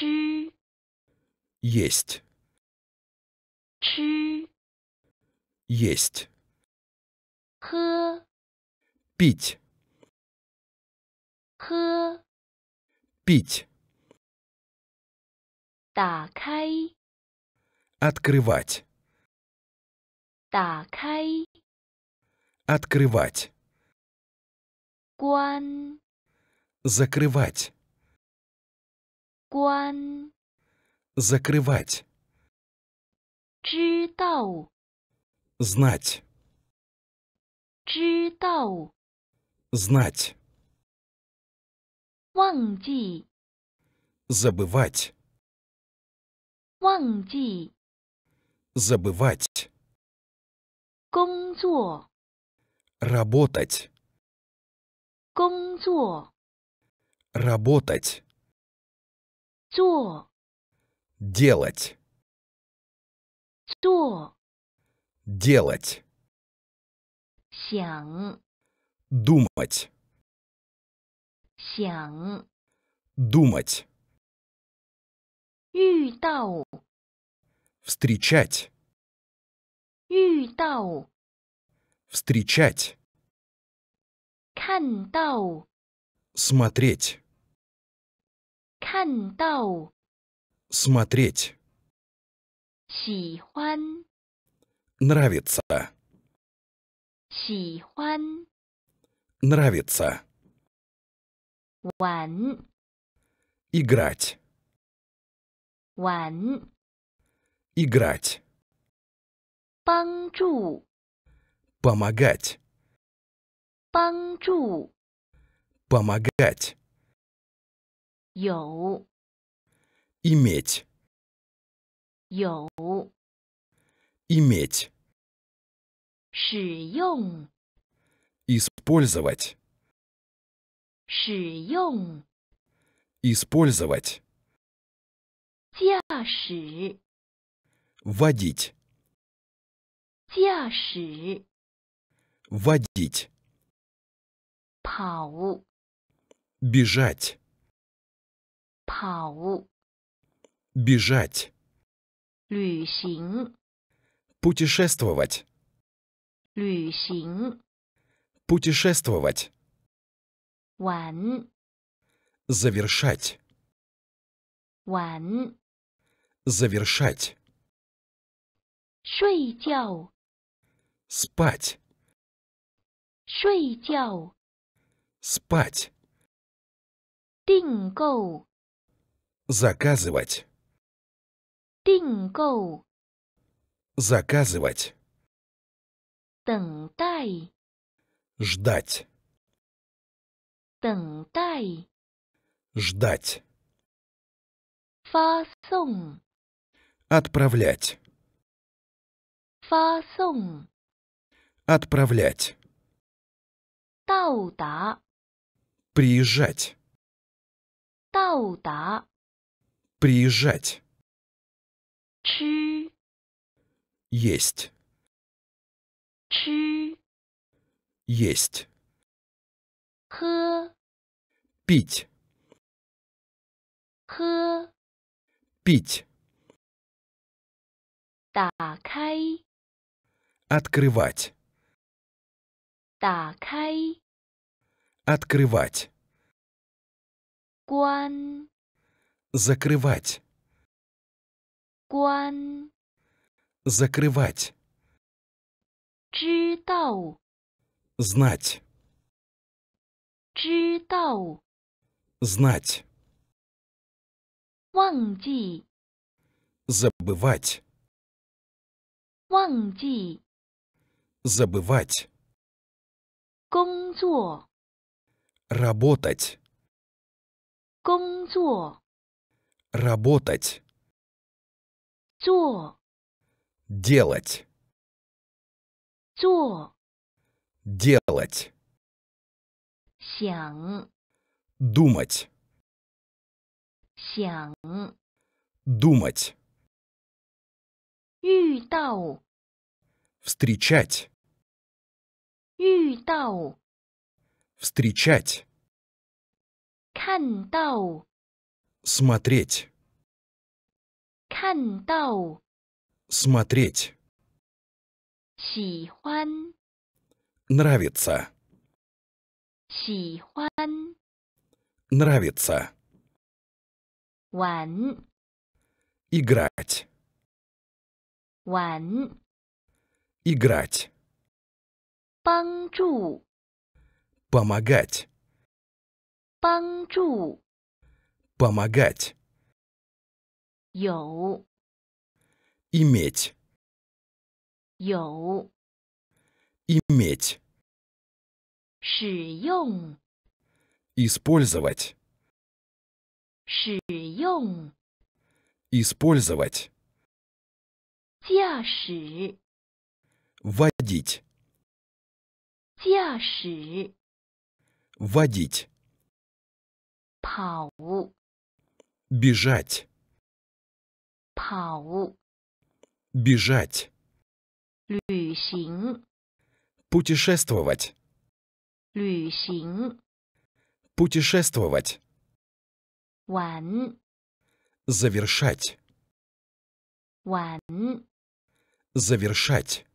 Чи. Есть. Чи. Есть. Хэ. Пить. Хэ. Пить. Дакай. Открывать. Дакай. Открывать. Гуан. Закрывать. 关 закрывать. 知道 знать. 知道 знать. 忘记 забывать. 忘记 забывать. 工作 работать. 工作 работать. 做 делать делать 想 думать 想 думать 遇到 встречать 遇到 встречать 看到 смотреть 看到 смотреть нравится нравится играть играть помогать помогать 有。иметь. 有。иметь. 使用。использовать. 使用。использовать. водить, 驾驶。водить. 跑。бежать путешествовать, путешествовать, завершать, завершать, спать, спать, 跑，бежать，旅行，путешествовать，旅行，путешествовать，玩，завершать，玩，завершать，睡觉，спать，睡觉，spать，订购。Заказывать. 订购 Заказывать. 等待 Ждать. 等待 Ждать. 发送 Отправлять. 发送 Отправлять. 到达 Приезжать. 到达 Приезжать. Чи. Есть. Чи. Есть. Хэ. Пить. Хэ. Пить. Дакай. Открывать. Дакай. Открывать. Гуан. Закрывать. Гуан. Закрывать. Читау. Знать. Читау. Знать. Ванги. Забывать. Ванги. Забывать. 工作 работать 工作 Работать. 做 Делать. 做 Делать. 想 Думать. 想 Думать. 遇到 Встречать. 遇到 Встречать. 看到 смотреть. 看到 смотреть. 喜欢 нравится. 喜欢 нравится. 玩 играть. 玩 играть. 帮助 помогать. 帮助 Помогать. 有 Иметь. 有 Иметь. 使用 Использовать. 使用 Использовать. 驾驶 Водить. 驾驶 Водить. 跑 Бежать. Пау. Бежать. Люсинг. Путешествовать. Люсинг. Путешествовать. Ван. Завершать. Ван. Завершать.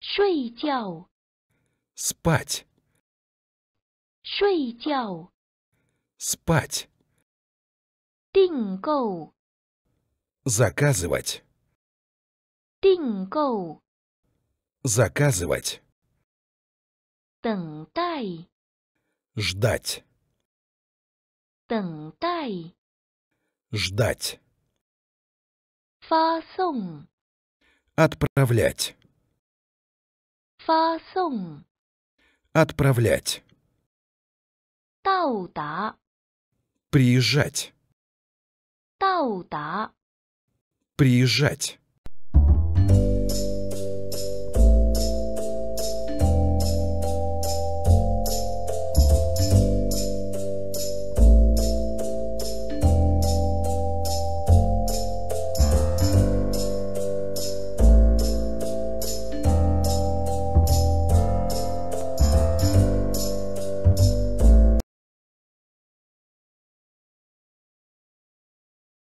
Шуйдяо. Спать. Шуйдяо. Спать. 订购 заказывать 订购 заказывать 等待 ждать 等待 ждать 发送 отправлять 发送 отправлять 到达 приезжать 到达，приезжать.